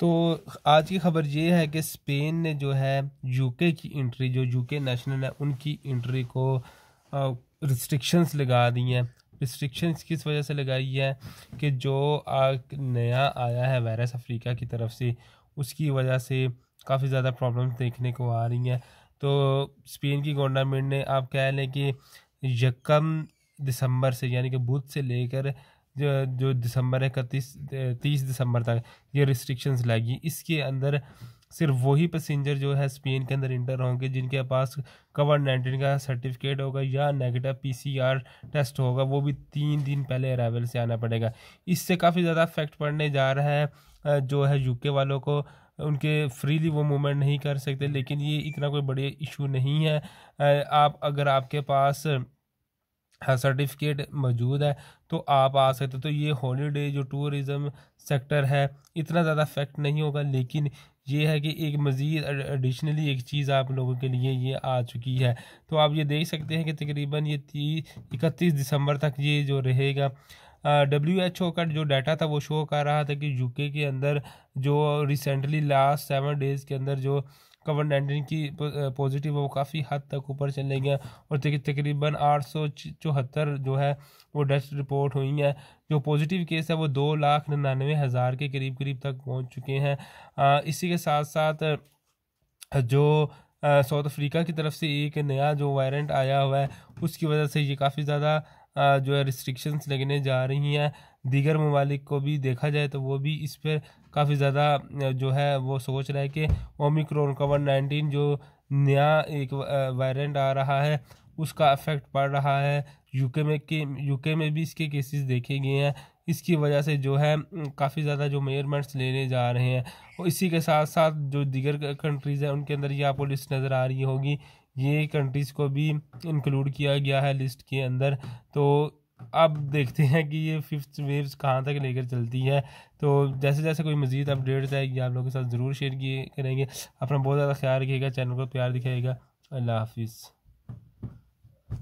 तो आज की खबर ये है कि स्पेन ने जो है यूके की एंट्री जो यूके नेशनल है उनकी एंट्री को रिस्ट्रिक्शंस लगा दी हैं रिस्ट्रिक्शंस किस वजह से लगाई है कि जो नया आया है वायरस अफ्रीका की तरफ से उसकी वजह से काफ़ी ज़्यादा प्रॉब्लम्स देखने को आ रही हैं तो स्पेन की गवर्नमेंट ने आप कह लें कि यकम दिसंबर से यानी कि बुध से लेकर जो दिसंबर इकतीस तीस दिसंबर तक ये रिस्ट्रिक्शंस लगी इसके अंदर सिर्फ वही पैसेंजर जो है स्पेन के अंदर इंटर होंगे जिनके पास कोविड नाइन्टीन का सर्टिफिकेट होगा या नेगेटिव पीसीआर टेस्ट होगा वो भी तीन दिन पहले अरावल से आना पड़ेगा इससे काफ़ी ज़्यादा इफेक्ट पड़ने जा रहा है जो है यूके वालों को उनके फ्रीली वो मूवमेंट नहीं कर सकते लेकिन ये इतना कोई बड़े इशू नहीं है आप अगर आपके पास सर्टिफिकेट मौजूद है तो आप आ सकते तो ये हॉलीडे जो टूरिज़म सेक्टर है इतना ज़्यादा अफेक्ट नहीं होगा लेकिन ये है कि एक मज़ीद एडिशनली एक चीज़ आप लोगों के लिए ये आ चुकी है तो आप ये देख सकते हैं कि तकरीबन ये तीस इकतीस दिसंबर तक ये जो रहेगा डब्ल्यू एच ओ का जो डाटा था वो शो कर रहा था कि यूके के अंदर जो रिसेंटली लास्ट सेवन डेज़ के अंदर जो कोविड नाइन्टीन की पॉजिटिव है वो काफ़ी हद तक ऊपर चले गए और तकरीबन आठ सौ चौहत्तर जो है वो डेथ रिपोर्ट हुई हैं जो पॉजिटिव केस है वो दो लाख निन्यानवे हज़ार के करीब करीब तक पहुंच चुके हैं इसी के साथ साथ जो साउथ अफ्रीका की तरफ से एक नया जो वायरेंट आया हुआ है उसकी वजह से ये काफ़ी ज़्यादा जो है रिस्ट्रिक्शंस लगने जा रही हैं दीगर ममालिक को भी देखा जाए तो वो भी इस पर काफ़ी ज़्यादा जो है वो सोच रहा है कि ओमिक्रोन कोविड नाइन्टीन जो नया एक वायरेंट आ रहा है उसका इफेक्ट पड़ रहा है यूके में के यूके में भी इसके केसेस देखे गए हैं इसकी वजह से जो है काफ़ी ज़्यादा जो मेयरमेंट्स लेने जा रहे हैं और इसी के साथ साथ जो दीगर कंट्रीज़ हैं उनके अंदर ये आपको लिस्ट नज़र आ रही होगी ये कंट्रीज़ को भी इंक्लूड किया गया है लिस्ट के अंदर तो अब देखते हैं कि ये फिफ्थ वेव्स कहाँ तक लेकर चलती है तो जैसे जैसे कोई मज़ीद अपडेट्स आएगी आप लोगों के साथ ज़रूर शेयर किए करेंगे अपना बहुत ज़्यादा ख्याल रखिएगा चैनल को प्यार दिखाएगा अल्लाह हाफिज़